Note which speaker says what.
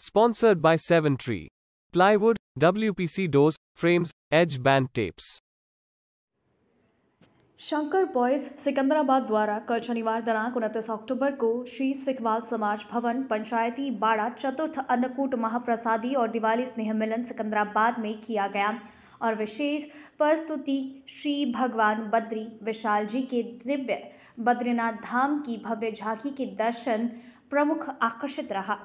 Speaker 1: Sponsored by 7Tree. Plywood, WPC doors, frames, edge band tapes.
Speaker 2: Shankar boys Secunderabad द्वारा कल शनिवार दिनांक उनतीस अक्टूबर को श्री सिखवाल समाज भवन पंचायती बाड़ा चतुर्थ अन्नकूट महाप्रसादी और दिवाली स्नेह मिलन सिकंदराबाद में किया गया और विशेष
Speaker 3: प्रस्तुति श्री भगवान बद्री विशाल जी के दिव्य बद्रीनाथ धाम की भव्य झांकी के दर्शन प्रमुख आकर्षित रहा